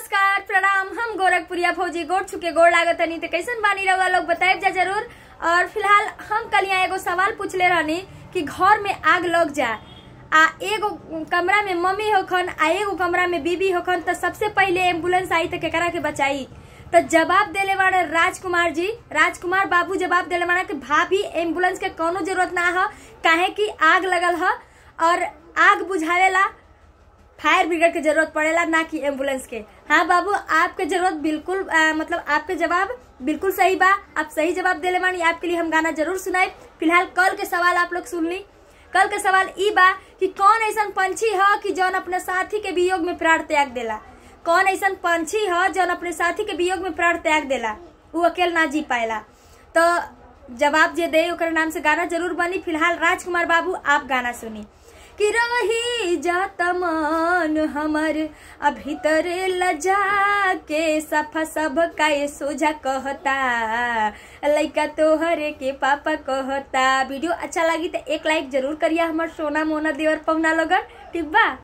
नमस्कार प्रणाम हम गोरखपुरिया फौजी गोड़ छुके गोड़ लागत नहीं कैसन बानी रहुआ लोग बताए जा जरूर और फिलहाल हम कल यहाँ एगो सवाल पूछले रहनी कि घर में आग लग जा आ एगो कमरा में मम्मी होखन आ एगो कमरा में बीबी होखन तो सबसे पहले एम्बुलेंस आई तो केकरा के बचाई तो जवाब देने वाले राजकुमार जी राजकुमार बाबू जवाब देने वाला कि भाभी एम्बुलेंस के कोनो जरूरत ना हो काहे कि आग लगल है और आग बुझावेला फायर ब्रिगेड के जरूरत पड़ेगा ना कि एम्बुलेंस के हाँ बाबू आपके जरूरत बिल्कुल आ, मतलब आपके जवाब बिल्कुल सही बा आप सही जवाब दे बानी आपके लिए हम गाना जरूर सुनाए फिलहाल कल के सवाल आप लोग सुन ली कल के सवाल ई बा कि कौन ऐसा पंछी है कि जौन अपने साथी के वियोग में प्राण त्याग देला कौन ऐसा पंछी है जौन अपने साथी के वियोग में प्राण त्याग देला वो अकेला ना जी पाएला तो जवाब जे दे नाम से गाना जरूर बनी फिलहाल राजकुमार बाबू आप गाना सुनी कि रही जाता मान हमर अभीतर लजा के सफा सब का ये सोझा कहता तो हरे के पापा कहता वीडियो अच्छा लगी तो एक लाइक जरूर करिए हमार सोना मोना देवर पवना लगन टिब्बा